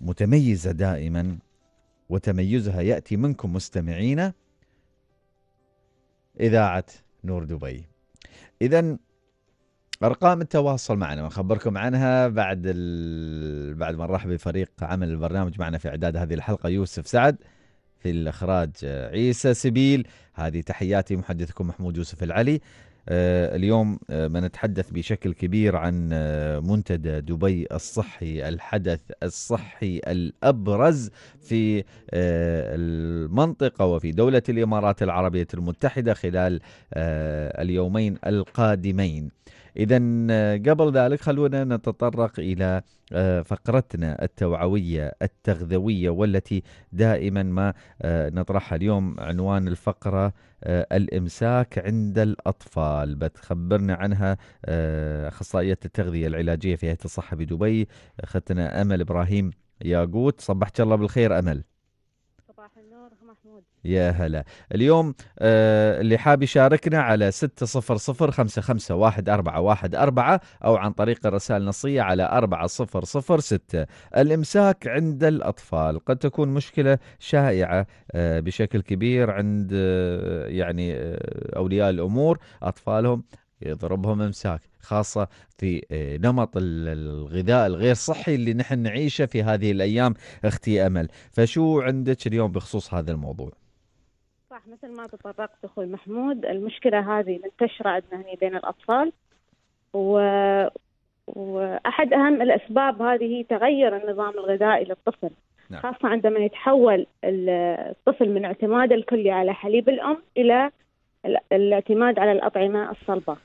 متميزة دائما وتميزها يأتي منكم مستمعين إذاعة نور دبي إذا أرقام التواصل معنا ونخبركم عنها بعد ال... بعد ما نرحب بفريق عمل البرنامج معنا في إعداد هذه الحلقة يوسف سعد في الإخراج عيسى سبيل هذه تحياتي محدثكم محمود يوسف العلي آه، اليوم بنتحدث آه، بشكل كبير عن آه، منتدى دبي الصحي الحدث الصحي الأبرز في المنطقة وفي دولة الإمارات العربية المتحدة خلال اليومين القادمين إذا آه، قبل ذلك خلونا نتطرق إلى آه، فقرتنا التوعوية التغذوية والتي دائما ما آه، نطرحها اليوم عنوان الفقرة الإمساك عند الأطفال بتخبرنا عنها أخصائية التغذية العلاجية في هيئة الصحة بدبي أختنا أمل إبراهيم ياقوت صبحت الله بالخير أمل يا هلا اليوم آه اللي حاب يشاركنا على أربعة أو عن طريق الرسائل النصية على ستة الإمساك عند الأطفال قد تكون مشكلة شائعة آه بشكل كبير عند آه يعني آه أولياء الأمور أطفالهم يضربهم امساك خاصة في آه، نمط الغذاء الغير صحي اللي نحن نعيشه في هذه الأيام أختي أمل فشو عندك اليوم بخصوص هذا الموضوع؟ صح مثل ما تطرقت أخوي محمود المشكلة هذه منتشرة عندنا هنا بين الأطفال و... وأحد أهم الأسباب هذه هي تغير النظام الغذائي للطفل نعم. خاصة عندما يتحول الطفل من اعتماده الكلي على حليب الأم إلى الاعتماد على الأطعمة الصلبة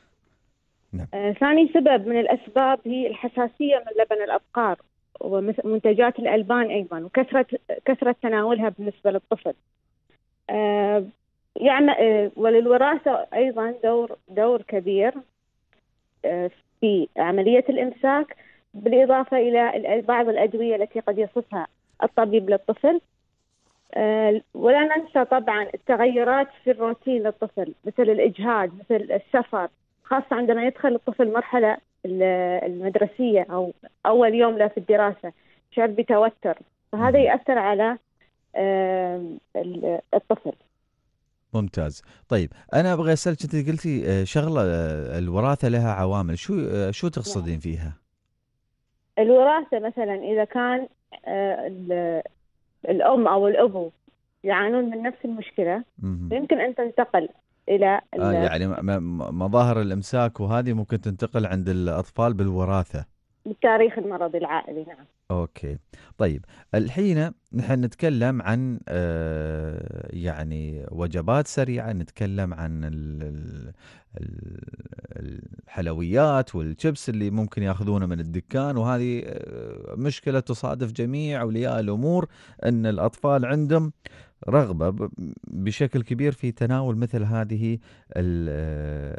نعم. آه، ثاني سبب من الأسباب هي الحساسية من لبن الأبقار ومنتجات الألبان أيضا وكثرة كثرة تناولها بالنسبة للطفل آه، يعني آه، وللوراثة أيضا دور دور كبير في عملية الإمساك بالإضافة إلى بعض الأدوية التي قد يصفها الطبيب للطفل آه، ولا ننسى طبعا التغيرات في الروتين للطفل مثل الاجهاد مثل السفر خاصه عندما يدخل الطفل مرحله المدرسيه او اول يوم له في الدراسه شعر بتوتر فهذا ياثر على الطفل ممتاز طيب انا ابغى اسالك انت قلتي آه، شغله آه، الوراثه لها عوامل شو شو نعم. تقصدين فيها الوراثه مثلا اذا كان الأم أو الأبو يعانون من نفس المشكلة يمكن أن تنتقل إلى آه يعني مظاهر الإمساك وهذه ممكن تنتقل عند الأطفال بالوراثة بالتاريخ المرضي العائلي نعم اوكي طيب الحين نحن نتكلم عن آه، يعني وجبات سريعه نتكلم عن الحلويات والشيبس اللي ممكن ياخذونه من الدكان وهذه آه، مشكله تصادف جميع اولياء الامور ان الاطفال عندهم رغبة بشكل كبير في تناول مثل هذه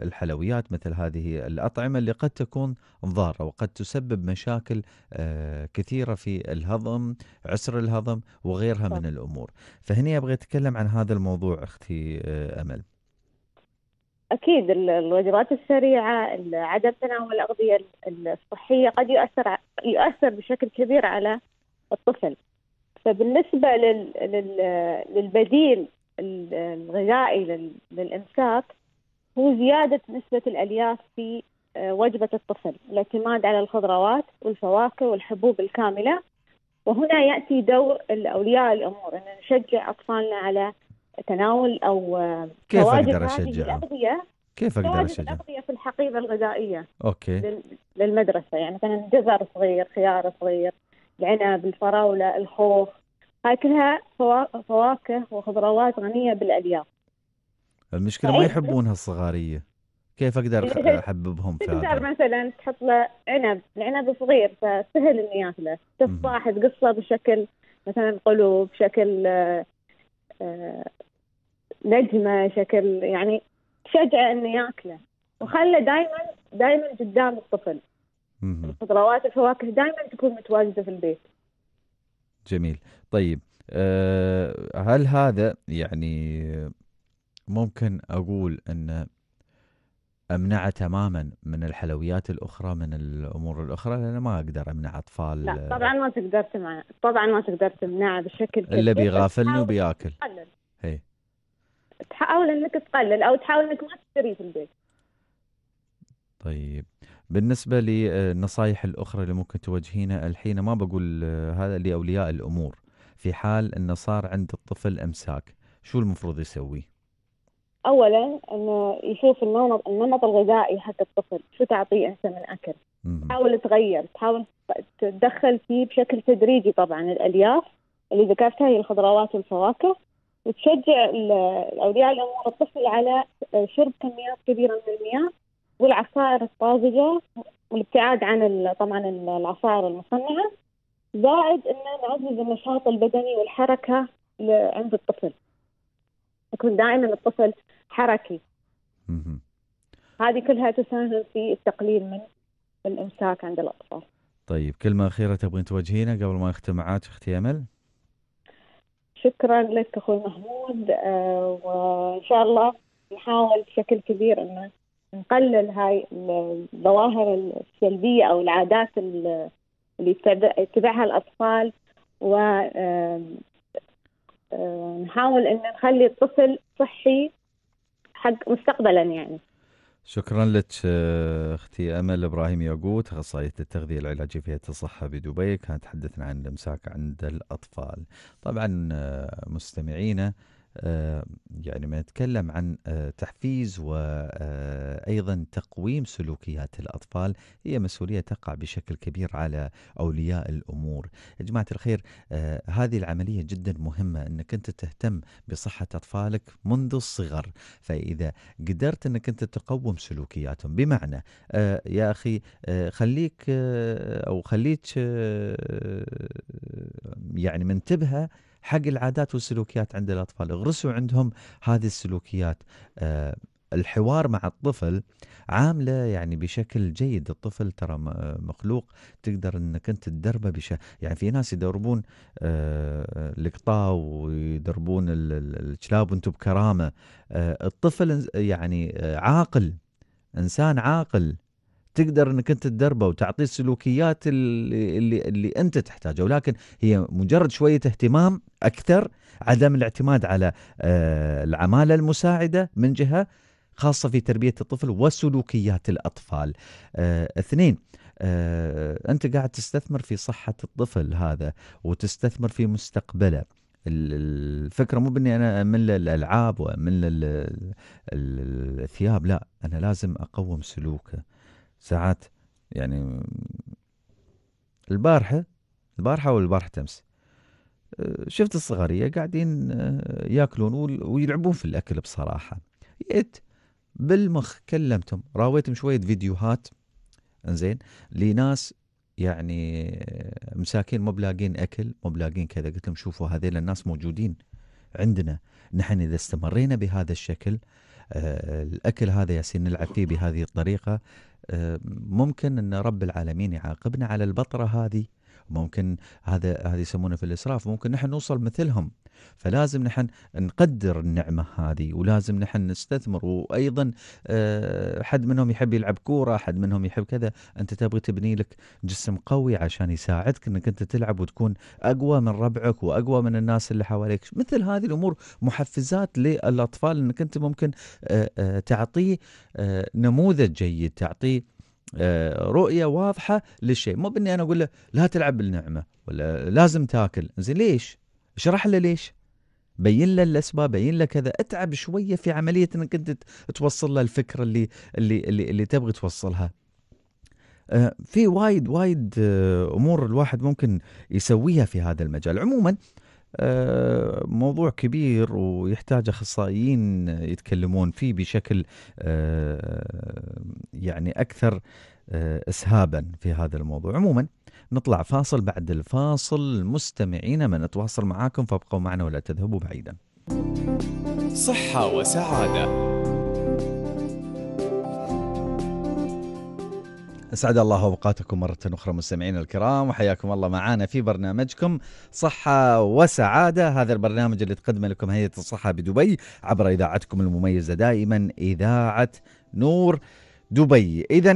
الحلويات مثل هذه الأطعمة اللي قد تكون ضارة وقد تسبب مشاكل آه، كثيرة في الهضم عسر الهضم وغيرها من الأمور فهني أبغى أتكلم عن هذا الموضوع أختي آه، أمل أكيد الوجبات السريعة عدم تناول الأغذية الصحية قد يؤثر يؤثر بشكل كبير على الطفل فبالنسبة لل... للبديل الغذائي للإمساك هو زيادة نسبة الألياف في آه، وجبة الطفل الاعتماد على الخضروات والفواكه والحبوب الكاملة وهنا يأتي دور أولياء الأمور أن نشجع أطفالنا على تناول أو آه، كيف أقدر كيف أقدر أشجع؟ الأغذية في الحقيبة الغذائية أوكي للمدرسة يعني مثلا جزر صغير خيار صغير العنب الفراولة الخوخ هاي كلها فواكه وخضروات غنية بالألياف المشكلة ما إيه. يحبونها الصغارية كيف أقدر إيه. أحببهم تقدر مثلا تحط له عنب العنب صغير فسهل إنه ياكله تفاح تقصه بشكل مثلا قلوب شكل آه، آه، نجمة شكل يعني تشجعه إنه ياكله وخله دائما دائما قدام الطفل الخضروات الفواكه دائما تكون متواجده في البيت جميل طيب أه هل هذا يعني ممكن اقول ان امنعه تماما من الحلويات الاخرى من الامور الاخرى لان ما اقدر امنع اطفال لا طبعا ما تقدر تمنع طبعا ما تقدر تمنعه بشكل كبير الا بيغافلني وبياكل تقلل تحاول انك تقلل او تحاول انك ما تشتري في البيت طيب بالنسبة للنصائح آه، الأخرى اللي ممكن توجهينها الحين ما بقول آه، هذا لأولياء الأمور في حال أنه صار عند الطفل إمساك شو المفروض يسوي؟ أولا أنه يشوف النمط, النمط الغذائي حق الطفل شو تعطيه احسن من أكل حاول تغير تحاول تدخل فيه بشكل تدريجي طبعا الألياف اللي ذكرتها هي الخضروات والفواكه وتشجع اولياء الامور الطفل على آه، شرب كميات كبيره من المياه والعصائر الطازجة والابتعاد عن طبعا العصائر المصنعة زائد أن نعزز النشاط البدني والحركة عند الطفل يكون دائما الطفل حركي هذه كلها تساهم في التقليل من الامساك عند الاطفال. طيب كلمه اخيره تبغين توجهينا قبل ما اختم معاك اختي امل. شكرا لك اخوي محمود آه وان شاء الله نحاول بشكل كبير انه نقلل هاي الظواهر السلبية أو العادات اللي يتبعها الأطفال ونحاول أن نخلي الطفل صحي حق مستقبلا يعني شكرا لك آه، اختي امل ابراهيم ياقوت اخصائيه التغذيه العلاجيه في هيئه الصحه بدبي كانت تحدثنا عن الامساك عند الاطفال. طبعا آه، مستمعينا آه، يعني ما نتكلم عن آه، تحفيز وأيضا آه، تقويم سلوكيات الأطفال هي مسؤولية تقع بشكل كبير على أولياء الأمور يا جماعة الخير هذه العملية جدا مهمة أنك أنت تهتم بصحة أطفالك منذ الصغر فإذا قدرت أنك أنت تقوم سلوكياتهم بمعنى يا أخي خليك أو خليك يعني منتبهة حق العادات والسلوكيات عند الاطفال اغرسوا عندهم هذه السلوكيات آه، الحوار مع الطفل عامله يعني بشكل جيد الطفل ترى مخلوق تقدر انك انت تدربه بشكل يعني في ناس يدربون آه، القطا ويدربون الكلاب وانتم بكرامه آه، الطفل يعني عاقل انسان عاقل تقدر انك انت تدربه وتعطيه السلوكيات اللي, اللي اللي انت تحتاجها ولكن هي مجرد شويه اهتمام اكثر عدم الاعتماد على آه، العماله المساعده من جهه خاصه في تربيه الطفل وسلوكيات الاطفال. آه، اثنين آه، انت قاعد تستثمر في صحه الطفل هذا وتستثمر في مستقبله. الفكره مو باني انا امل الالعاب وامل الثياب لا انا لازم اقوم سلوكه ساعات يعني البارحه البارحه والبارحه امس أه، شفت الصغاريه قاعدين أه، ياكلون ويلعبون في الاكل بصراحه جيت بالمخ كلمتهم راويتهم شويه فيديوهات انزين لناس يعني أه، مساكين مو بلاقين اكل مو بلاقين كذا قلت لهم شوفوا هذيل الناس موجودين عندنا نحن اذا استمرينا بهذا الشكل آه، الاكل هذا ياسين نلعب فيه بهذه الطريقه آه، ممكن ان رب العالمين يعاقبنا على البطره هذه ممكن هذا هذه يسمونه في الاسراف ممكن نحن نوصل مثلهم فلازم نحن نقدر النعمه هذه ولازم نحن نستثمر وايضا آه، حد منهم يحب يلعب كوره حد منهم يحب كذا انت تبغي تبني لك جسم قوي عشان يساعدك انك انت تلعب وتكون اقوى من ربعك واقوى من الناس اللي حواليك مثل هذه الامور محفزات للاطفال انك انت ممكن آه، آه، تعطيه نموذج جيد تعطيه آه، رؤيه واضحه للشيء مو باني انا اقول له لا تلعب بالنعمه ولا لازم تاكل زين ليش اشرح له ليش بين له الاسباب بين له كذا اتعب شويه في عمليه انك انت توصل له الفكره اللي اللي اللي, اللي تبغي توصلها آه، في وايد وايد آه، امور الواحد ممكن يسويها في هذا المجال عموما آه، موضوع كبير ويحتاج اخصائيين يتكلمون فيه بشكل آه، يعني اكثر آه، اسهابا في هذا الموضوع عموما نطلع فاصل بعد الفاصل مستمعينا ما نتواصل معاكم فابقوا معنا ولا تذهبوا بعيدا صحه وسعاده اسعد الله اوقاتكم مره اخرى مستمعينا الكرام وحياكم الله معنا في برنامجكم صحه وسعاده هذا البرنامج اللي تقدمه لكم هيئه الصحه بدبي عبر اذاعتكم المميزه دائما اذاعه نور دبي إذا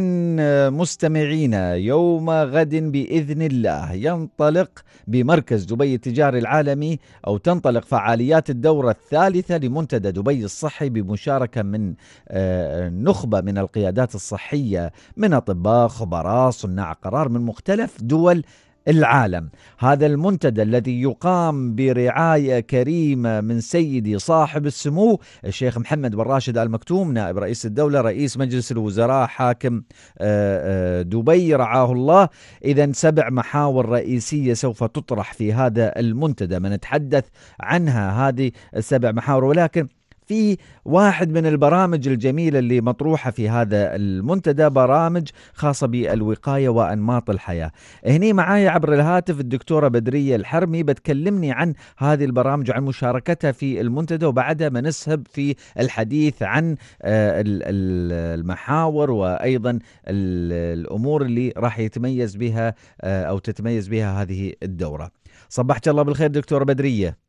مستمعينا يوم غد بإذن الله ينطلق بمركز دبي التجاري العالمي أو تنطلق فعاليات الدورة الثالثة لمنتدى دبي الصحي بمشاركة من آه، نخبة من القيادات الصحية من أطباء خبراء صناع قرار من مختلف دول العالم هذا المنتدى الذي يقام برعاية كريمة من سيدي صاحب السمو الشيخ محمد بن راشد آل مكتوم نائب رئيس الدولة رئيس مجلس الوزراء حاكم آه، آه، دبي رعاه الله إذا سبع محاور رئيسية سوف تطرح في هذا المنتدى ما نتحدث عنها هذه السبع محاور ولكن في واحد من البرامج الجميلة اللي مطروحة في هذا المنتدى برامج خاصة بالوقاية وأنماط الحياة هني معايا عبر الهاتف الدكتورة بدرية الحرمي بتكلمني عن هذه البرامج وعن مشاركتها في المنتدى وبعدها بنسهب في الحديث عن آه، المحاور وأيضا الأمور اللي راح يتميز بها آه، أو تتميز بها هذه الدورة صبحت الله بالخير دكتورة بدرية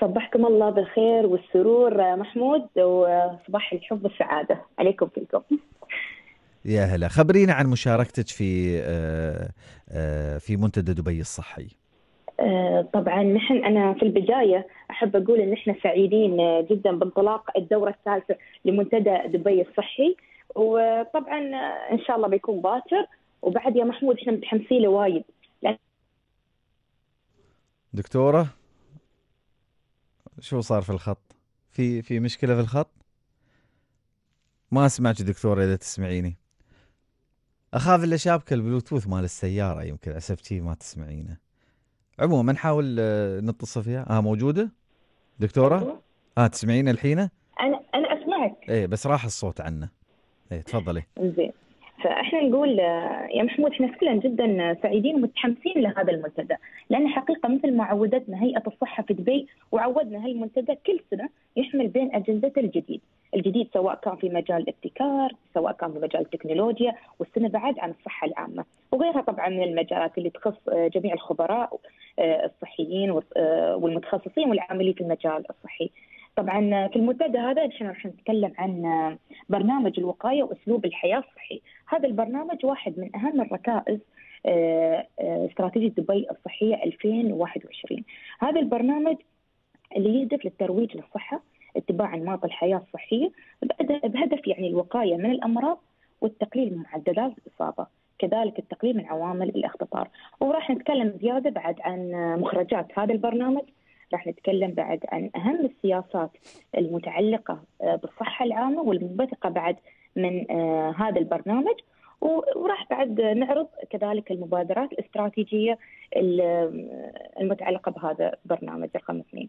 صبحكم الله بالخير والسرور آه، محمود وصباح الحب والسعادة عليكم كلكم يا هلا خبرينا عن مشاركتك في آه، آه، في منتدى دبي الصحي طبعا نحن انا في البدايه احب اقول ان احنا سعيدين جدا بانطلاق الدوره الثالثه لمنتدى دبي الصحي وطبعا ان شاء الله بيكون باكر وبعد يا محمود احنا متحمسين له وايد دكتوره شو صار في الخط في في مشكله في الخط ما اسمعك دكتورة اذا تسمعيني اخاف الا شابكه البلوتوث مال السياره يمكن عسبتي ما تسمعينه عموما نحاول آه، نتصل فيها اه موجوده دكتوره اه تسمعين الحين انا انا اسمعك ايه بس راح الصوت عنه. ايه تفضلي زين فاحنا نقول آه، يا محمود احنا فعلا جدا سعيدين ومتحمسين لهذا المنتدى لان حقيقه مثل ما عودتنا هيئه الصحه في دبي وعودنا هالمنتدى كل سنه يحمل بين اجندته الجديد الجديد سواء كان في مجال الابتكار سواء كان في مجال التكنولوجيا والسنه بعد عن الصحه العامه وغيرها طبعا من المجالات اللي تخص آه، جميع الخبراء آه، الصحيين والمتخصصين والعاملين في المجال الصحي طبعا في المنتدى هذا نحن راح نتكلم عن برنامج الوقايه واسلوب الحياه الصحي، هذا البرنامج واحد من اهم الركائز آه، آه، استراتيجيه دبي الصحيه 2021. هذا البرنامج اللي يهدف للترويج للصحه، اتباع انماط الحياه الصحيه بهدف يعني الوقايه من الامراض والتقليل من معدلات الاصابه. كذلك التقليل من عوامل الاختطار، وراح نتكلم زياده بعد عن مخرجات هذا البرنامج راح نتكلم بعد عن أهم السياسات المتعلقة آه، بالصحة العامة والمنبثقة بعد من آه، هذا البرنامج وراح بعد نعرض كذلك المبادرات الاستراتيجية المتعلقة بهذا البرنامج رقم اثنين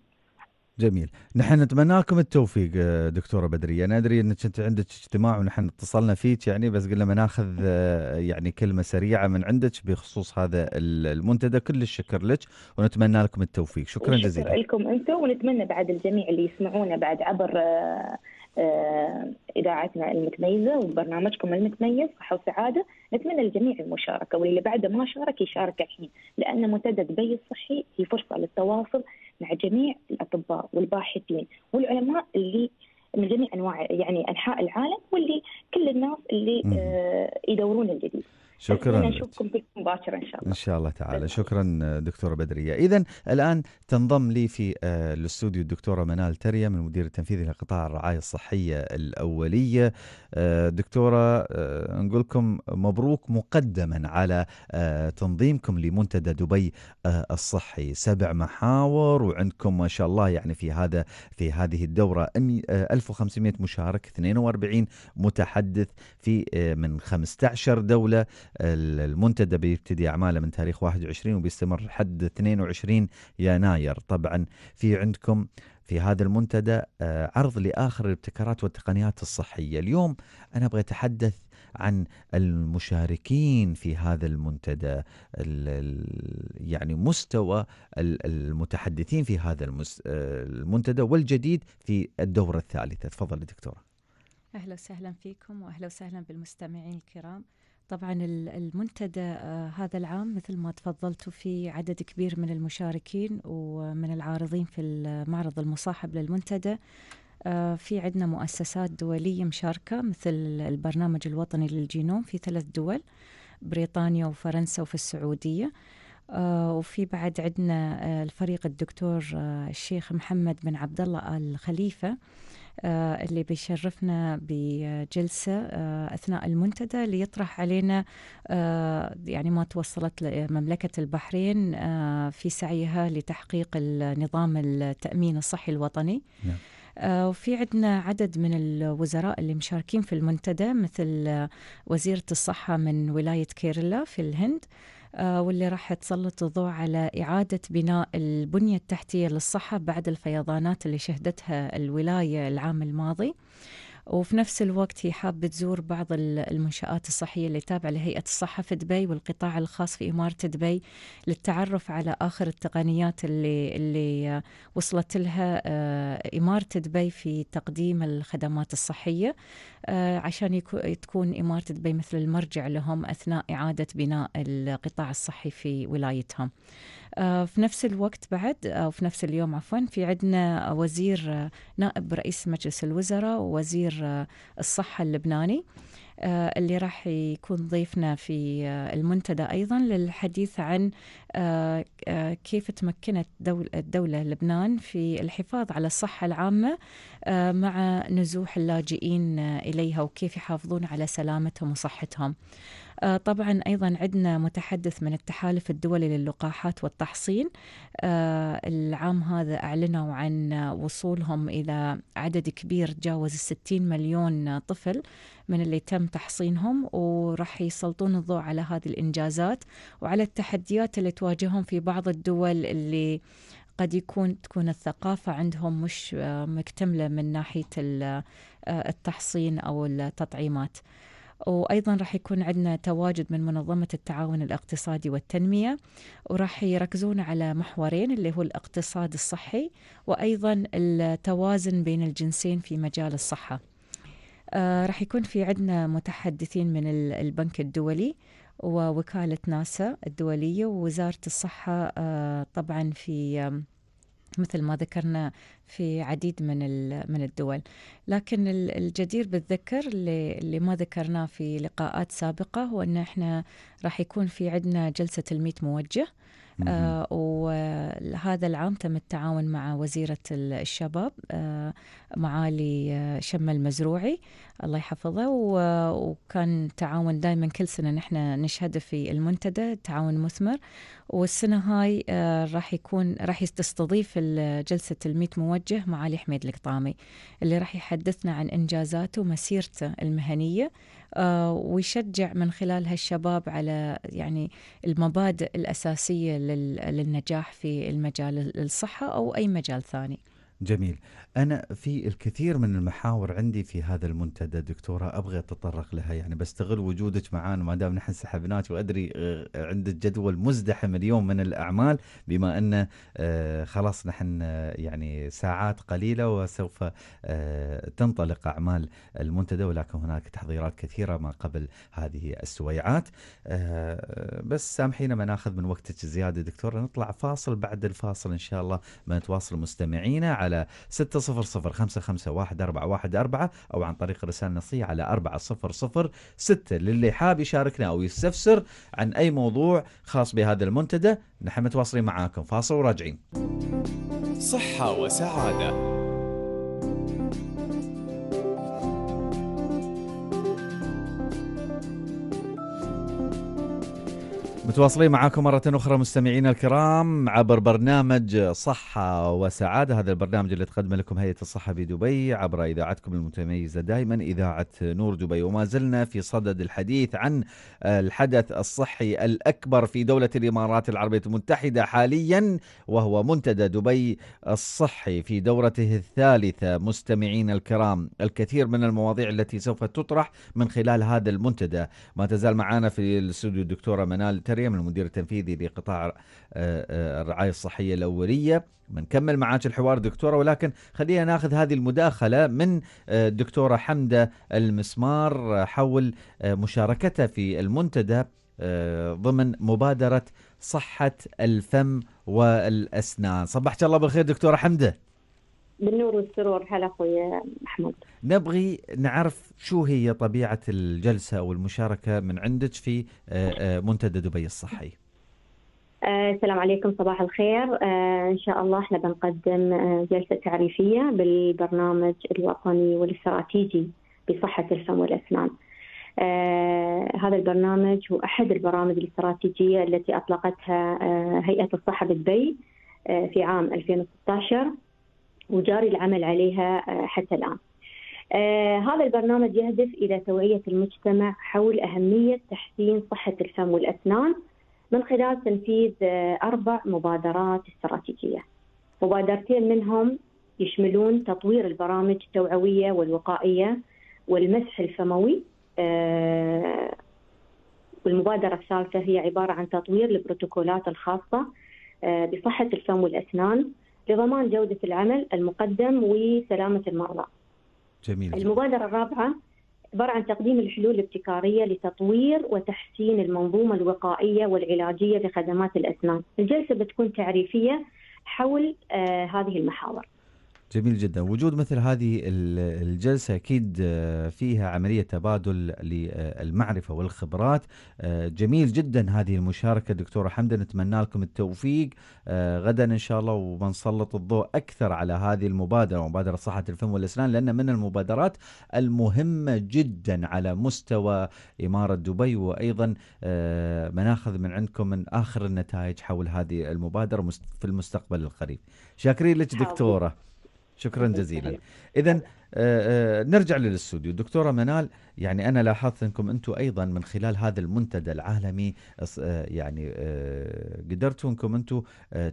جميل نحن نتمنى لكم التوفيق آه، دكتورة بدرية أنا يعني أدري أنك أنت عندك اجتماع ونحن اتصلنا فيك يعني بس قلنا ناخذ آه، يعني كلمة سريعة من عندك بخصوص هذا المنتدى كل الشكر لك ونتمنى لكم التوفيق شكرا جزيلا شكرا لكم أنتم ونتمنى بعد الجميع اللي يسمعونا بعد عبر آه، اذاعتنا المتميزه وبرنامجكم المتميز صحه وسعاده نتمنى الجميع المشاركه واللي بعده ما شارك يشارك الحين لان منتدى دبي الصحي هي فرصه للتواصل مع جميع الاطباء والباحثين والعلماء اللي من جميع انواع يعني انحاء العالم واللي كل الناس اللي آه، يدورون الجديد. شكرا نشوفكم بكم باكر ان شاء الله ان شاء الله تعالى شكرا دكتوره بدريه اذا الان تنضم لي في آه، الاستوديو الدكتوره منال تريا من المدير التنفيذي لقطاع الرعايه الصحيه الاوليه آه، دكتوره آه، نقول لكم مبروك مقدما على تنظيمكم لمنتدى دبي الصحي سبع محاور وعندكم ما شاء الله يعني في هذا في هذه الدوره 1500 مشارك 42 متحدث في من 15 دوله المنتدى بيبتدي أعماله من تاريخ 21 وبيستمر لحد 22 يناير طبعا في عندكم في هذا المنتدى آه، عرض لآخر الابتكارات والتقنيات الصحية اليوم أنا أبغى أتحدث عن المشاركين في هذا المنتدى يعني مستوى المتحدثين في هذا آه، المنتدى والجديد في الدورة الثالثة تفضل دكتورة أهلا وسهلا فيكم وأهلا وسهلا بالمستمعين الكرام طبعا المنتدى آه، هذا العام مثل ما تفضلتوا في عدد كبير من المشاركين ومن العارضين في المعرض المصاحب للمنتدى آه، في عندنا مؤسسات دولية مشاركة مثل البرنامج الوطني للجينوم في ثلاث دول بريطانيا وفرنسا وفي السعودية آه، وفي بعد عندنا الفريق الدكتور الشيخ محمد بن عبد الله الخليفة آه، اللي بيشرفنا بجلسة آه، أثناء المنتدى ليطرح علينا آه، يعني ما توصلت مملكة البحرين في سعيها لتحقيق النظام التأمين الصحي الوطني نعم. وفي عندنا عدد من الوزراء اللي مشاركين في المنتدى مثل وزيرة الصحة من ولاية كيرلا في الهند آه، واللي راح تسلط الضوء على إعادة بناء البنية التحتية للصحة بعد الفيضانات اللي شهدتها الولاية العام الماضي وفي نفس الوقت هي حابة تزور بعض المنشآت الصحية اللي تابعة لهيئة الصحة في دبي والقطاع الخاص في إمارة دبي للتعرف على آخر التقنيات اللي, اللي وصلت لها آه، إمارة دبي في تقديم الخدمات الصحية آه، عشان تكون إمارة دبي مثل المرجع لهم أثناء إعادة بناء القطاع الصحي في ولايتهم آه، في نفس الوقت بعد أو في نفس اليوم عفوا في عندنا وزير آه، نائب رئيس مجلس الوزراء ووزير آه، الصحة اللبناني اللي راح يكون ضيفنا في المنتدى أيضا للحديث عن كيف تمكنت الدولة لبنان في الحفاظ على الصحة العامة مع نزوح اللاجئين إليها وكيف يحافظون على سلامتهم وصحتهم. آه، طبعا أيضا عندنا متحدث من التحالف الدولي للقاحات والتحصين آه، العام هذا أعلنوا عن وصولهم إلى عدد كبير تجاوز 60 مليون طفل من اللي تم تحصينهم وراح يسلطون الضوء على هذه الإنجازات وعلى التحديات اللي تواجههم في بعض الدول اللي قد يكون تكون الثقافة عندهم مش آه، مكتملة من ناحية التحصين أو التطعيمات. وايضا راح يكون عندنا تواجد من منظمه التعاون الاقتصادي والتنميه وراح يركزون على محورين اللي هو الاقتصاد الصحي وايضا التوازن بين الجنسين في مجال الصحه. آه راح يكون في عندنا متحدثين من البنك الدولي ووكالة ناسا الدولية ووزارة الصحة آه طبعا في مثل ما ذكرنا في عديد من من الدول لكن الجدير بالذكر اللي, اللي ما ذكرناه في لقاءات سابقة هو أن احنا راح يكون في عندنا جلسة الميت موجه آه وهذا العام تم التعاون مع وزيرة الشباب آه معالي آه، شم المزروعي الله يحفظه وكان تعاون دائما كل سنة نحن نشهده في المنتدى تعاون مثمر والسنة هاي آه، راح يكون راح تستضيف جلسة الميت موجه معالي حميد القطامي اللي راح يحدثنا عن إنجازاته ومسيرته المهنية آه، ويشجع من خلال هالشباب على يعني المبادئ الأساسية للنجاح في المجال الصحة أو أي مجال ثاني جميل أنا في الكثير من المحاور عندي في هذا المنتدى دكتورة أبغى أتطرق لها يعني بستغل وجودك معانا ما دام نحن سحبناك وأدري آه، عندك جدول مزدحم اليوم من الأعمال بما أن آه، خلاص نحن آه، يعني ساعات قليلة وسوف تنطلق أعمال المنتدى ولكن هناك تحضيرات كثيرة ما قبل هذه السويعات بس سامحينا ما ناخذ من وقتك زيادة دكتورة نطلع فاصل بعد الفاصل إن شاء الله ما نتواصل مستمعينا على 600 أو عن طريق رسالة نصية على 4006 للي حاب يشاركنا أو يستفسر عن أي موضوع خاص بهذا المنتدى نحن متواصلين معاكم فاصل وراجعين صحة وسعادة متواصلين معاكم مرة أخرى مستمعينا الكرام عبر برنامج صحة وسعادة هذا البرنامج اللي تقدمه لكم هيئة الصحة بدبي عبر إذاعتكم المتميزة دائما إذاعة نور دبي وما زلنا في صدد الحديث عن الحدث الصحي الأكبر في دولة الإمارات العربية المتحدة حاليا وهو منتدى دبي الصحي في دورته الثالثة مستمعينا الكرام الكثير من المواضيع التي سوف تطرح من خلال هذا المنتدى ما تزال معنا في الاستوديو الدكتورة منال كريم المدير التنفيذي لقطاع آه، آه، الرعاية الصحية الأولية بنكمل معاك الحوار دكتورة ولكن خلينا ناخذ هذه المداخلة من الدكتورة آه، حمدة المسمار حول مشاركتها في المنتدى ضمن مبادرة صحة الفم والأسنان صبحت الله بالخير دكتورة حمدة بالنور والسرور هلا اخوي محمود نبغي نعرف شو هي طبيعه الجلسه او المشاركه من عندك في آه، آه، منتدى دبي الصحي آه، السلام عليكم صباح الخير ان شاء الله احنا بنقدم جلسه تعريفيه بالبرنامج الوطني والاستراتيجي بصحه الفم والاسنان آه هذا البرنامج هو احد البرامج الاستراتيجيه التي اطلقتها آه هيئه الصحه بدبي آه في عام 2016 وجاري العمل عليها آه، حتى الآن آه، هذا البرنامج يهدف إلى توعية المجتمع حول أهمية تحسين صحة الفم والأسنان من خلال تنفيذ آه، أربع مبادرات استراتيجية مبادرتين منهم يشملون تطوير البرامج التوعوية والوقائية والمسح الفموي والمبادرة الثالثة هي عبارة عن تطوير البروتوكولات الخاصة بصحة الفم والأسنان لضمان جودة العمل المقدم وسلامة المرضى جميل المبادرة الرابعة عبارة عن تقديم الحلول الابتكارية لتطوير وتحسين المنظومة الوقائية والعلاجية لخدمات الأسنان الجلسة بتكون تعريفية حول آه، هذه المحاور جميل جدا وجود مثل هذه الجلسة أكيد آه، فيها عملية تبادل للمعرفة والخبرات آه، جميل جدا هذه المشاركة دكتورة حمدة نتمنى لكم التوفيق آه، غدا إن شاء الله وبنسلط الضوء أكثر على هذه المبادرة مبادرة صحة الفم والأسنان لأن من المبادرات المهمة جدا على مستوى إمارة دبي وأيضا بناخذ من عندكم من آخر النتائج حول هذه المبادرة في المستقبل القريب شاكرين لك دكتورة شكرا جزيلا اذا آه، آه، نرجع للاستوديو دكتوره منال يعني انا لاحظت انكم انتم ايضا من خلال هذا المنتدى العالمي آه، يعني قدرتوا انكم انتم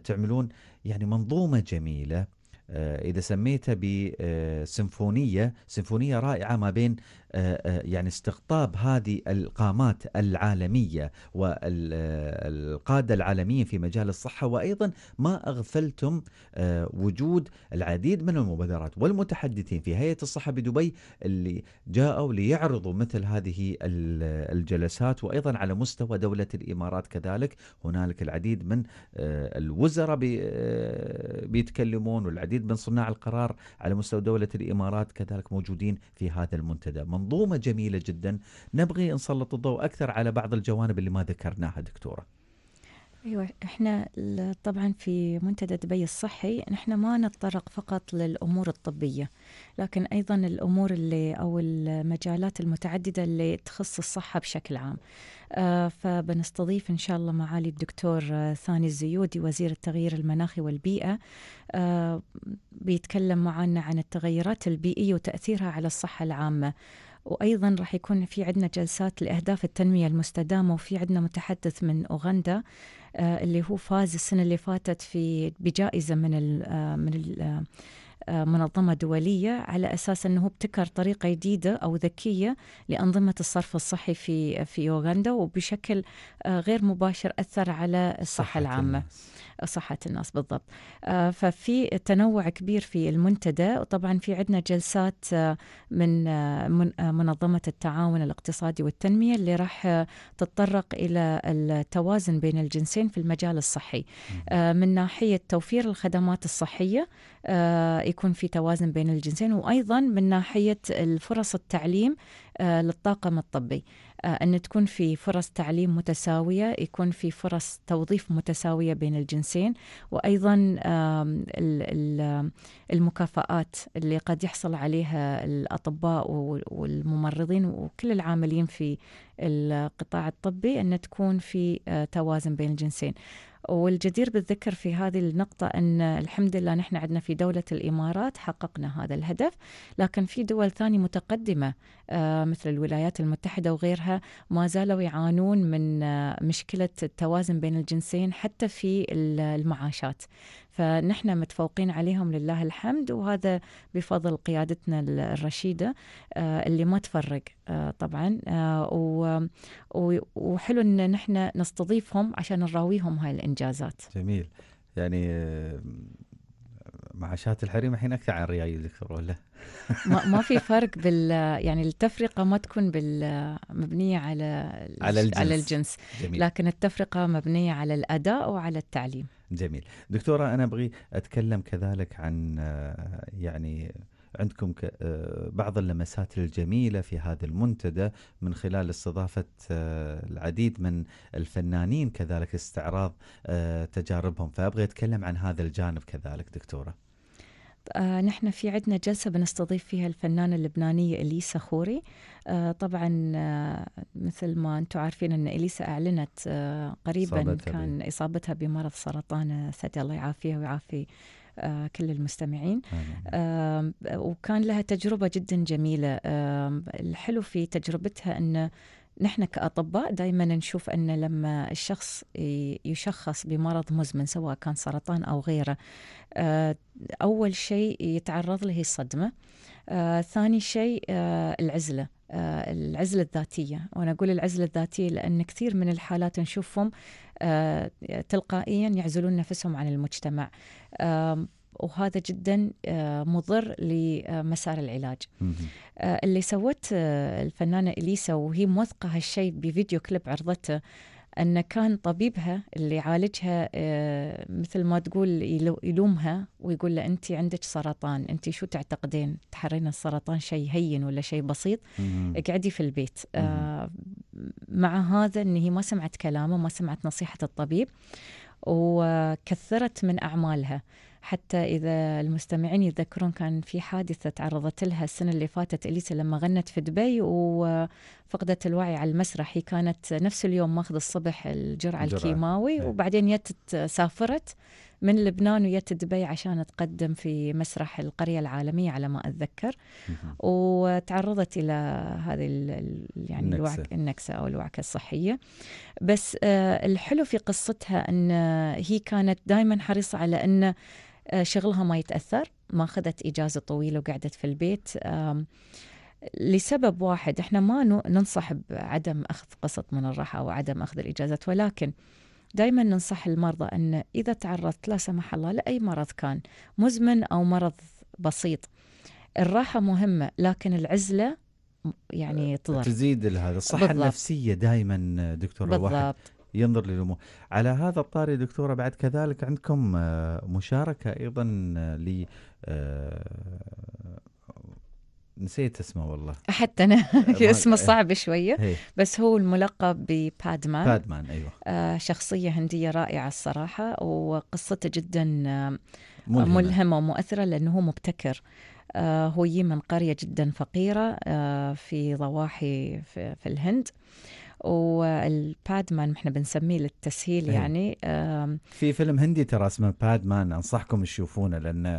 تعملون يعني منظومه جميله اذا سميتها بسيمفونيه سيمفونيه رائعه ما بين آه، آه، يعني استقطاب هذه القامات العالمية والقادة العالميين في مجال الصحة وأيضا ما أغفلتم آه، وجود العديد من المبادرات والمتحدثين في هيئة الصحة بدبي اللي جاءوا ليعرضوا مثل هذه الجلسات وأيضا على مستوى دولة الإمارات كذلك هنالك العديد من الوزراء بيتكلمون والعديد من صناع القرار على مستوى دولة الإمارات كذلك موجودين في هذا المنتدى منظومة جميلة جدا نبغي نسلط الضوء أكثر على بعض الجوانب اللي ما ذكرناها دكتورة ايوه احنا طبعا في منتدى دبي الصحي نحن ما نتطرق فقط للامور الطبيه لكن ايضا الامور اللي او المجالات المتعدده اللي تخص الصحه بشكل عام آه، فبنستضيف ان شاء الله معالي الدكتور آه، ثاني الزيودي وزير التغيير المناخي والبيئه آه، بيتكلم معنا عن التغيرات البيئيه وتاثيرها على الصحه العامه وايضا راح يكون في عندنا جلسات لاهداف التنميه المستدامه وفي عندنا متحدث من اوغندا آه، اللي هو فاز السنه اللي فاتت في بجائزه من الـ آه، من الـ آه، منظمة دولية على أساس أنه ابتكر طريقة جديدة أو ذكية لأنظمة الصرف الصحي في في أوغندا وبشكل غير مباشر أثر على الصحة العامة. الناس. صحة الناس بالضبط آه، ففي تنوع كبير في المنتدى وطبعا في عندنا جلسات آه، من آه، منظمة التعاون الاقتصادي والتنمية اللي راح تتطرق إلى التوازن بين الجنسين في المجال الصحي من ناحية توفير الخدمات الصحية آه، يكون في توازن بين الجنسين وايضا من ناحيه الفرص التعليم آه، للطاقم الطبي آه، أن تكون في فرص تعليم متساوية يكون في فرص توظيف متساوية بين الجنسين وأيضا المكافآت اللي قد يحصل عليها الأطباء والممرضين وكل العاملين في القطاع الطبي أن تكون في توازن بين الجنسين والجدير بالذكر في هذه النقطة أن الحمد لله نحن عندنا في دولة الإمارات حققنا هذا الهدف لكن في دول ثانية متقدمة آه، مثل الولايات المتحدة وغيرها ما زالوا يعانون من آه، مشكلة التوازن بين الجنسين حتى في المعاشات فنحن متفوقين عليهم لله الحمد وهذا بفضل قيادتنا الرشيدة آه، اللي ما تفرق آه، طبعا آه، وحلو ان نحن نستضيفهم عشان نراويهم هاي الانجازات جميل يعني مع شاة الحريم الحين اكثر عن الريايل دكتور ولا؟ ما, ما في فرق بال يعني التفرقه ما تكون بال مبنيه على على الجنس, على الجنس. جميل. لكن التفرقه مبنيه على الاداء وعلى التعليم. جميل. دكتوره انا ابغي اتكلم كذلك عن آه، يعني عندكم آه، بعض اللمسات الجميله في هذا المنتدى من خلال استضافه آه، العديد من الفنانين كذلك استعراض تجاربهم فابغى اتكلم عن هذا الجانب كذلك دكتوره آه نحن في عندنا جلسة بنستضيف فيها الفنانة اللبنانية إليسا خوري آه طبعا آه مثل ما أنتم عارفين أن إليسا أعلنت آه قريبا إصابتها كان بي. إصابتها بمرض سرطان ثدي الله يعافيها ويعافي آه كل المستمعين آه وكان لها تجربة جدا جميلة آه الحلو في تجربتها أنه نحن كأطباء دائما نشوف أن لما الشخص يشخص بمرض مزمن سواء كان سرطان أو غيره آه، أول شيء يتعرض له الصدمة آه، ثاني شيء آه، العزلة العزلة الذاتية وأنا أقول العزلة الذاتية لأن كثير من الحالات نشوفهم تلقائيا يعزلون نفسهم عن المجتمع وهذا جدا آه، مضر لمسار العلاج آه، اللي سوت آه، الفنانة إليسا وهي موثقة هالشيء بفيديو كليب عرضته أن كان طبيبها اللي عالجها مثل ما تقول يلومها ويقول له أنت عندك سرطان أنت شو تعتقدين تحرين السرطان شيء هين ولا شيء بسيط اقعدي في البيت مع هذا أن هي ما سمعت كلامه ما سمعت نصيحة الطبيب وكثرت من أعمالها حتى إذا المستمعين يتذكرون كان في حادثة تعرضت لها السنة اللي فاتت إليسا لما غنت في دبي وفقدت الوعي على المسرح هي كانت نفس اليوم ماخذ الصبح الجرعة الكيماوي إيه. وبعدين يتت سافرت من لبنان ويت دبي عشان تقدم في مسرح القرية العالمية على ما أتذكر وتعرضت إلى هذه يعني النكسة. الوعك النكسة أو الوعكة الصحية بس آه، الحلو في قصتها أن هي كانت دائما حريصة على أن آه، شغلها ما يتاثر ما اخذت اجازه طويله وقعدت في البيت لسبب واحد احنا ما ننصح بعدم اخذ قسط من الراحه او عدم اخذ الاجازات ولكن دائما ننصح المرضى ان اذا تعرضت لا سمح الله لاي مرض كان مزمن او مرض بسيط الراحه مهمه لكن العزله يعني أه، تضر تزيد هذا الصحه بالضبط. النفسيه دائما دكتور بالضبط. الواحد ينظر للامور على هذا الطاري دكتوره بعد كذلك عندكم آه، مشاركه ايضا آه، ل آه، نسيت اسمه والله حتى انا اسمه صعب شويه هي. بس هو الملقب ببادمان بادمان ايوه آه شخصيه هنديه رائعه الصراحه وقصته جدا ملهمه, ملهمة ومؤثره لانه هو مبتكر آه هو يجي من قريه جدا فقيره آه في ضواحي في, في الهند آه والبادمان احنا بنسميه للتسهيل أيه. يعني في فيلم هندي ترى اسمه بادمان انصحكم تشوفونه لانه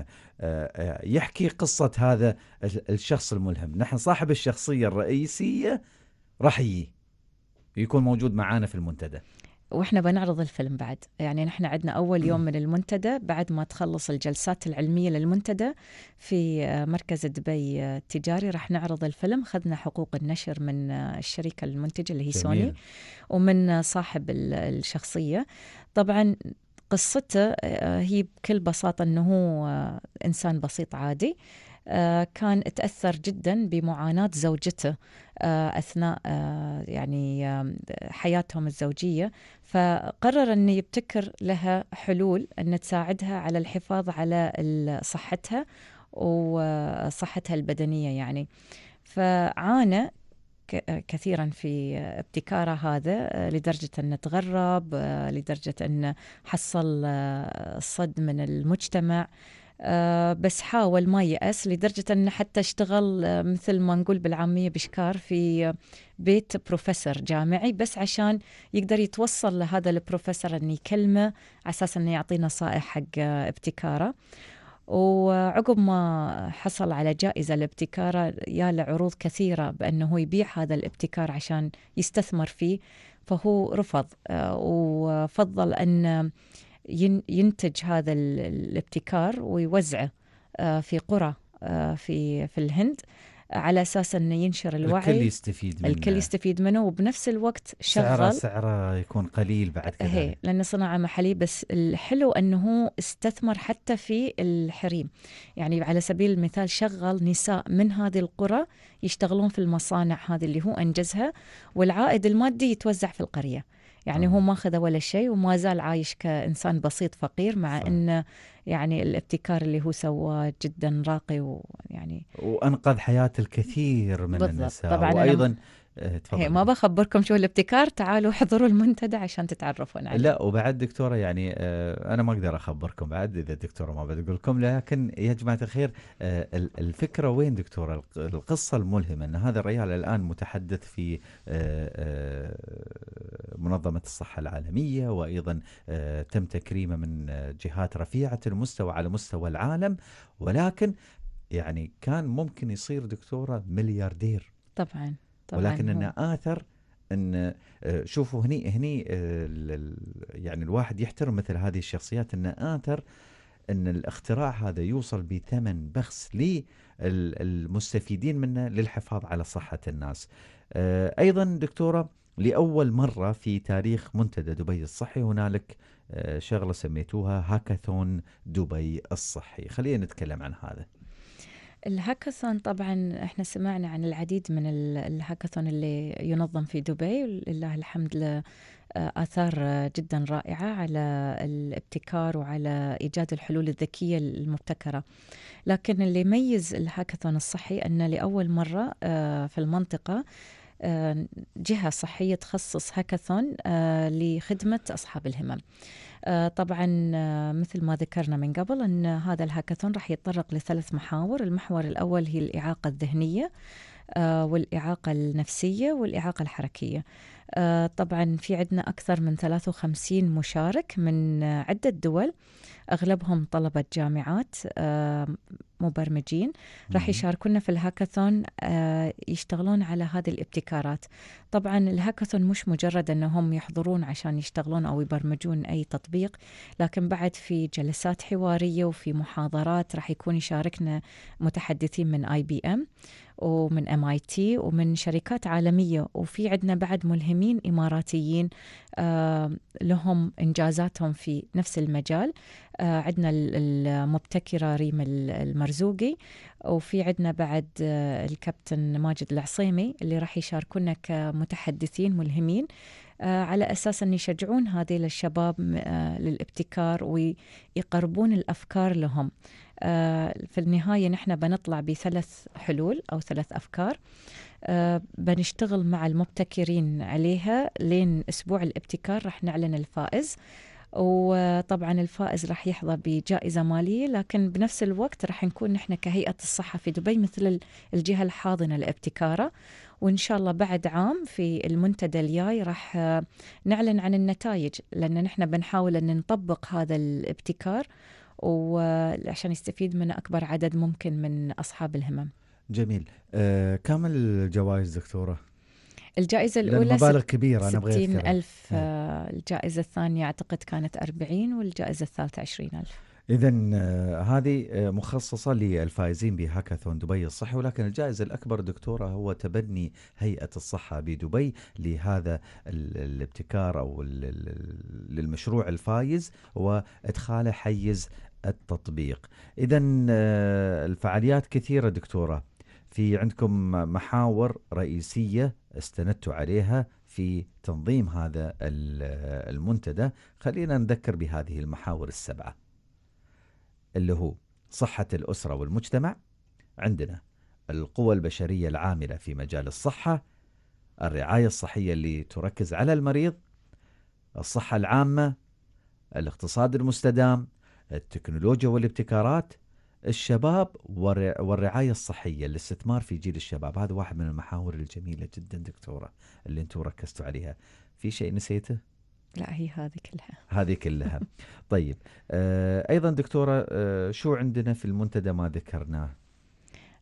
آه، آه، يحكي قصه هذا الشخص الملهم نحن صاحب الشخصيه الرئيسيه راح يكون موجود معانا في المنتدى واحنا بنعرض الفيلم بعد يعني نحن عندنا اول يوم من المنتدى بعد ما تخلص الجلسات العلميه للمنتدى في آه، مركز دبي آه، التجاري راح نعرض الفيلم خذنا حقوق النشر من آه، الشركه المنتجه اللي هي جميل. سوني ومن صاحب الشخصيه طبعا قصته هي بكل بساطه انه هو انسان بسيط عادي آه، كان تأثر جدا بمعاناة زوجته آه، أثناء آه، يعني حياتهم الزوجية فقرر أن يبتكر لها حلول أن تساعدها على الحفاظ على صحتها وصحتها البدنية يعني فعانى كثيرا في ابتكاره هذا لدرجة أنه تغرب لدرجة أنه حصل صد من المجتمع آه، بس حاول ما يأس لدرجة أنه حتى اشتغل آه، مثل ما نقول بالعامية بشكار في بيت بروفيسور جامعي بس عشان يقدر يتوصل لهذا البروفيسور أن يكلمه على أساس أنه يعطيه نصائح حق آه، ابتكاره وعقب ما حصل على جائزة لابتكاره يا لعروض كثيرة بأنه يبيع هذا الابتكار عشان يستثمر فيه فهو رفض وفضل أن ينتج هذا الابتكار ويوزعه آه، في قرى آه، في في الهند على اساس انه ينشر الوعي الكل يستفيد منه الكل يستفيد منه وبنفس الوقت شغل سعره سعره يكون قليل بعد كذا هي لانه صناعه محليه بس الحلو انه استثمر حتى في الحريم يعني على سبيل المثال شغل نساء من هذه القرى يشتغلون في المصانع هذه اللي هو انجزها والعائد المادي يتوزع في القريه يعني نعم. هو ما أخذ ولا شيء وما زال عايش كإنسان بسيط فقير مع صح. أنه يعني الابتكار اللي هو سواه جدا راقي ويعني وأنقذ حياة الكثير من بالضبط. النساء طبعا وأيضا إيه، تفضل هي ما بخبركم شو الابتكار تعالوا احضروا المنتدى عشان تتعرفون عليه لا وبعد دكتورة يعني آه، أنا ما أقدر أخبركم بعد إذا الدكتورة ما بتقول لكم لكن يا جماعة الخير آه، الفكرة وين دكتورة القصة الملهمة أن هذا الريال الآن متحدث في آه، منظمة الصحة العالمية وأيضا تم تكريمه من جهات رفيعة المستوى على مستوى العالم ولكن يعني كان ممكن يصير دكتورة ملياردير طبعا ولكن هو. نعم. اثر ان آه، شوفوا هني هني آه، يعني الواحد يحترم مثل هذه الشخصيات انه اثر ان الاختراع هذا يوصل بثمن بخس للمستفيدين منه للحفاظ على صحه الناس. آه، ايضا دكتوره لاول مره في تاريخ منتدى دبي الصحي هنالك شغله سميتوها هاكاثون دبي الصحي، خلينا نتكلم عن هذا. الهاكاثون طبعا احنا سمعنا عن العديد من الهاكاثون اللي ينظم في دبي لله الحمد آه، آثار جدا رائعة على الابتكار وعلى إيجاد الحلول الذكية المبتكرة لكن اللي يميز الهاكاثون الصحي أن لأول مرة آه، في المنطقة آه، جهة صحية تخصص هاكاثون لخدمة أصحاب الهمم آه، طبعا آه، مثل ما ذكرنا من قبل أن هذا الهاكاثون راح يتطرق لثلاث محاور المحور الأول هي الإعاقة الذهنية آه، والإعاقة النفسية والإعاقة الحركية طبعا في عندنا أكثر من 53 مشارك من عدة دول أغلبهم طلبة جامعات مبرمجين راح يشاركونا في الهاكاثون آه، يشتغلون على هذه الابتكارات طبعا الهاكاثون مش مجرد انهم يحضرون عشان يشتغلون او يبرمجون اي تطبيق لكن بعد في جلسات حواريه وفي محاضرات راح يكون يشاركنا متحدثين من اي بي ام ومن ام اي تي ومن شركات عالميه وفي عندنا بعد ملهمين اماراتيين آه، لهم انجازاتهم في نفس المجال آه، عندنا المبتكرة ريم المرزوقي وفي عندنا بعد آه، الكابتن ماجد العصيمي اللي راح يشاركونا كمتحدثين ملهمين آه، على أساس أن يشجعون هذه الشباب للابتكار ويقربون الأفكار لهم في النهاية نحن بنطلع بثلاث حلول أو ثلاث أفكار بنشتغل مع المبتكرين عليها لين أسبوع الابتكار راح نعلن الفائز وطبعا الفائز راح يحظى بجائزه ماليه لكن بنفس الوقت راح نكون نحن كهيئه الصحه في دبي مثل الجهه الحاضنه لابتكاره وان شاء الله بعد عام في المنتدى الجاي راح نعلن عن النتائج لان نحن بنحاول ان نطبق هذا الابتكار وعشان يستفيد منه اكبر عدد ممكن من اصحاب الهمم. جميل، آه كم الجوائز دكتوره؟ الجائزة الأولى مبالغ كبيرة أنا أبغى ستين ألف نعم. آه. الجائزة الثانية أعتقد كانت أربعين والجائزة الثالثة عشرين ألف إذا آه، هذه آه، مخصصة للفائزين بهاكاثون دبي الصحي ولكن الجائزة الأكبر دكتورة هو تبني هيئة الصحة بدبي لهذا الابتكار أو للمشروع الفايز وإدخاله حيز التطبيق إذا آه، الفعاليات كثيرة دكتورة في عندكم محاور رئيسية استندتوا عليها في تنظيم هذا المنتدى خلينا نذكر بهذه المحاور السبعة اللي هو صحة الأسرة والمجتمع عندنا القوى البشرية العاملة في مجال الصحة الرعاية الصحية اللي تركز على المريض الصحة العامة الاقتصاد المستدام التكنولوجيا والابتكارات الشباب والرعايه الصحيه الاستثمار في جيل الشباب هذا واحد من المحاور الجميله جدا دكتوره اللي انتم ركزتوا عليها في شيء نسيته لا هي هذه كلها هذه كلها طيب آه ايضا دكتوره آه شو عندنا في المنتدى ما ذكرناه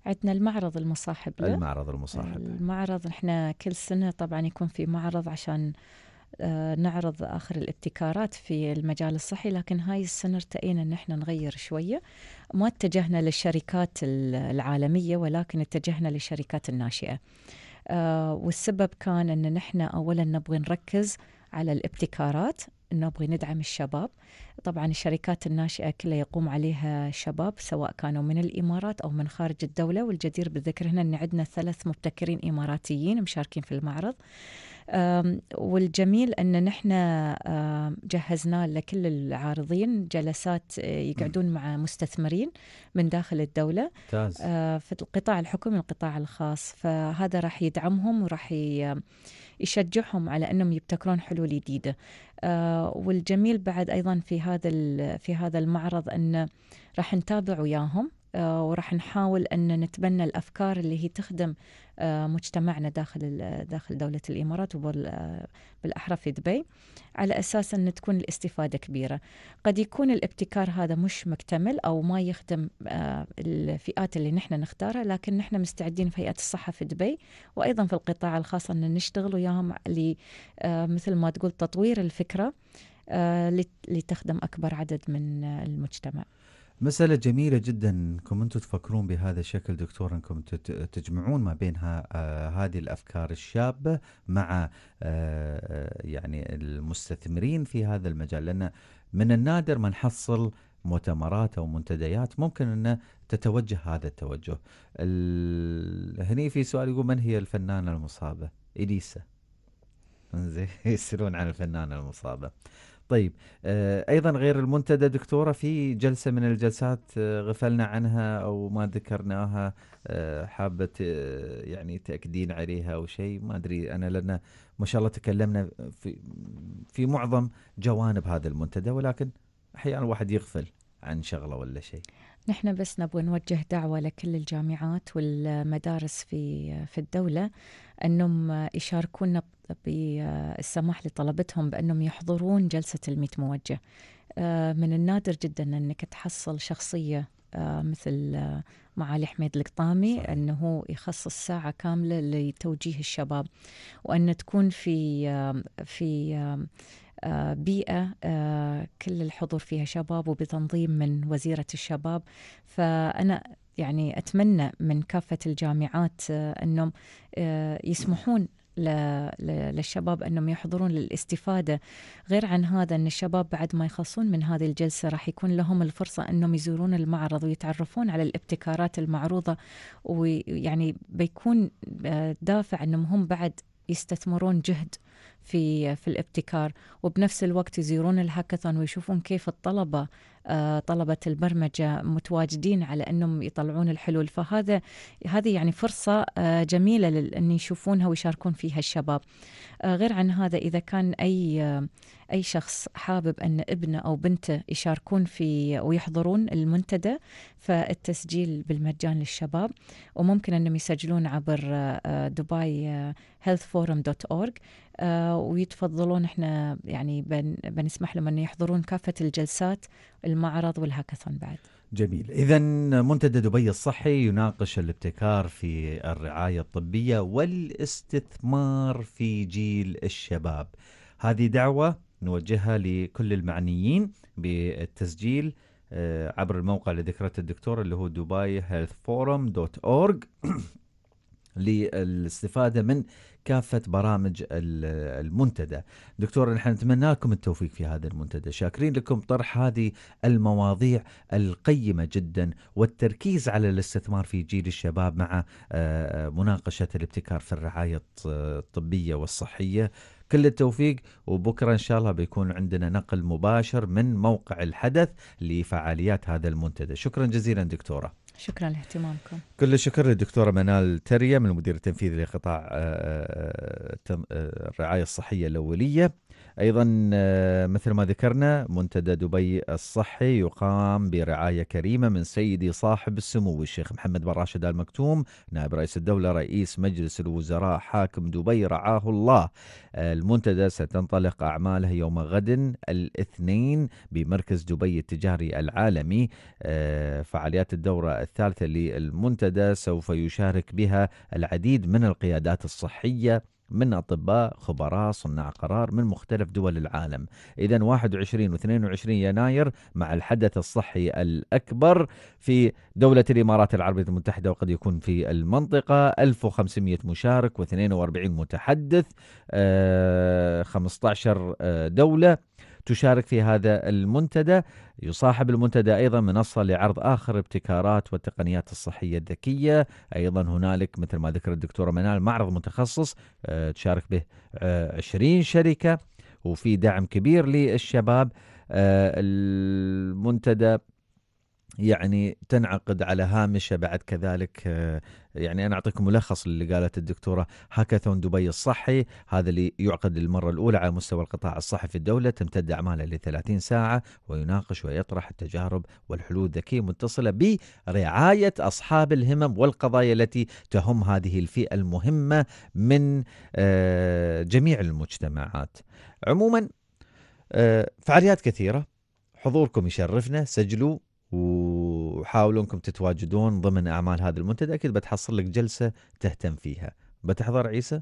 عندنا المعرض المصاحب له. المعرض المصاحب المعرض احنا كل سنه طبعا يكون في معرض عشان آه، نعرض آخر الابتكارات في المجال الصحي لكن هاي السنة ارتئينا أن احنا نغير شوية ما اتجهنا للشركات العالمية ولكن اتجهنا للشركات الناشئة آه، والسبب كان أن نحن أولا نبغي نركز على الابتكارات نبغي ندعم الشباب طبعا الشركات الناشئة كلها يقوم عليها شباب سواء كانوا من الإمارات أو من خارج الدولة والجدير بالذكر هنا أن عندنا ثلاث مبتكرين إماراتيين مشاركين في المعرض والجميل ان نحن جهزنا لكل العارضين جلسات آه، يقعدون مع مستثمرين من داخل الدوله ممتاز. آه، في القطاع الحكومي والقطاع الخاص فهذا راح يدعمهم وراح يشجعهم على انهم يبتكرون حلول جديده آه، والجميل بعد ايضا في هذا في هذا المعرض ان راح نتابع وياهم آه، وراح نحاول أن نتبنى الأفكار اللي هي تخدم آه، مجتمعنا داخل داخل دولة الإمارات وبالأحرى آه، في دبي على أساس أن تكون الاستفادة كبيرة قد يكون الابتكار هذا مش مكتمل أو ما يخدم الفئات اللي نحن نختارها لكن نحن مستعدين في هيئة الصحة في دبي وأيضا في القطاع الخاص أن نشتغل وياهم مثل ما تقول تطوير الفكرة لتخدم أكبر عدد من المجتمع مسألة جميلة جدا انكم انتم تفكرون بهذا الشكل دكتور انكم تجمعون ما بين آه، هذه الافكار الشابة مع آه، آه، يعني المستثمرين في هذا المجال لان من النادر ما نحصل مؤتمرات او منتديات ممكن ان تتوجه هذا التوجه. هني في سؤال يقول من هي الفنانة المصابة؟ اليسا. زين يسألون عن الفنانة المصابة. طيب آه، ايضا غير المنتدى دكتوره في جلسه من الجلسات آه، غفلنا عنها او ما ذكرناها آه، حابه يعني تاكدين عليها او شيء ما ادري انا لنا ما شاء الله تكلمنا في في معظم جوانب هذا المنتدى ولكن احيانا الواحد يغفل عن شغله ولا شيء نحن بس نبغى نوجه دعوة لكل الجامعات والمدارس في في الدولة أنهم يشاركونا بالسماح لطلبتهم بأنهم يحضرون جلسة الميت موجه آه، من النادر جدا أنك تحصل شخصية آه، مثل آه، معالي حميد القطامي انه يخصص ساعه كامله لتوجيه الشباب وان تكون في في بيئة آه، كل الحضور فيها شباب وبتنظيم من وزيرة الشباب فأنا يعني أتمنى من كافة الجامعات آه، أنهم آه، يسمحون للشباب انهم يحضرون للاستفاده غير عن هذا ان الشباب بعد ما يخلصون من هذه الجلسه راح يكون لهم الفرصه انهم يزورون المعرض ويتعرفون على الابتكارات المعروضه ويعني بيكون دافع انهم هم بعد يستثمرون جهد في في الابتكار وبنفس الوقت يزورون الهاكاثون ويشوفون كيف الطلبه آه، طلبه البرمجه متواجدين على انهم يطلعون الحلول فهذا هذه يعني فرصه آه، جميله ان يشوفونها ويشاركون فيها الشباب آه، غير عن هذا اذا كان اي اي شخص حابب ان ابنه او بنته يشاركون في ويحضرون المنتدى فالتسجيل بالمجان للشباب وممكن انهم يسجلون عبر آه، دبي هيلث فورم دوت اورج ويتفضلون احنا يعني بن بنسمح لهم ان يحضرون كافه الجلسات المعرض والهاكاثون بعد. جميل، اذا منتدى دبي الصحي يناقش الابتكار في الرعايه الطبيه والاستثمار في جيل الشباب. هذه دعوه نوجهها لكل المعنيين بالتسجيل آه، عبر الموقع اللي ذكرته الدكتور اللي هو دبي هيلث فورم دوت اورج للاستفاده من كافه برامج المنتدى. دكتور نحن نتمنى لكم التوفيق في هذا المنتدى، شاكرين لكم طرح هذه المواضيع القيمه جدا والتركيز على الاستثمار في جيل الشباب مع آه، آه، مناقشه الابتكار في الرعايه الطبيه والصحيه كل التوفيق وبكرة إن شاء الله بيكون عندنا نقل مباشر من موقع الحدث لفعاليات هذا المنتدى شكرا جزيلا دكتورة شكرا لاهتمامكم كل الشكر للدكتوره منال تريم المدير التنفيذي لقطاع آه، آه، آه، الرعايه الصحيه الاوليه أيضا آه، مثل ما ذكرنا منتدى دبي الصحي يقام برعاية كريمة من سيدي صاحب السمو الشيخ محمد بن راشد آل مكتوم نائب رئيس الدولة رئيس مجلس الوزراء حاكم دبي رعاه الله المنتدى ستنطلق أعماله يوم غد الاثنين بمركز دبي التجاري العالمي آه، فعاليات الدورة الثالثة للمنتدى سوف يشارك بها العديد من القيادات الصحية من أطباء خبراء صناع قرار من مختلف دول العالم إذا 21 و 22 يناير مع الحدث الصحي الأكبر في دولة الإمارات العربية المتحدة وقد يكون في المنطقة 1500 مشارك و 42 متحدث 15 آه، آه، دولة تشارك في هذا المنتدى يصاحب المنتدى أيضا منصة لعرض آخر ابتكارات والتقنيات الصحية الذكية أيضا هنالك مثل ما ذكر الدكتورة منال معرض متخصص آه، تشارك به 20 آه، شركة وفي دعم كبير للشباب آه، المنتدى يعني تنعقد على هامشه بعد كذلك آه، يعني انا اعطيكم ملخص اللي قالت الدكتوره هاكاثون دبي الصحي هذا اللي يعقد للمره الاولى على مستوى القطاع الصحي في الدوله تمتد اعماله ل 30 ساعه ويناقش ويطرح التجارب والحلول الذكيه متصله برعايه اصحاب الهمم والقضايا التي تهم هذه الفئه المهمه من آه، جميع المجتمعات. عموما آه، فعاليات كثيره حضوركم يشرفنا سجلوا وحاولوا انكم تتواجدون ضمن اعمال هذا المنتدى اكيد بتحصل لك جلسه تهتم فيها بتحضر عيسى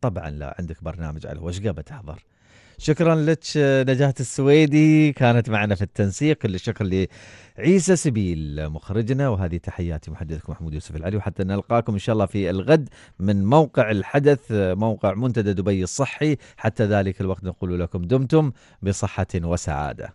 طبعا لا عندك برنامج على وشقه بتحضر شكرا لك نجاة السويدي كانت معنا في التنسيق كل الشكر لعيسى سبيل مخرجنا وهذه تحياتي محدثكم محمود يوسف العلي وحتى نلقاكم ان شاء الله في الغد من موقع الحدث موقع منتدى دبي الصحي حتى ذلك الوقت نقول لكم دمتم بصحة وسعادة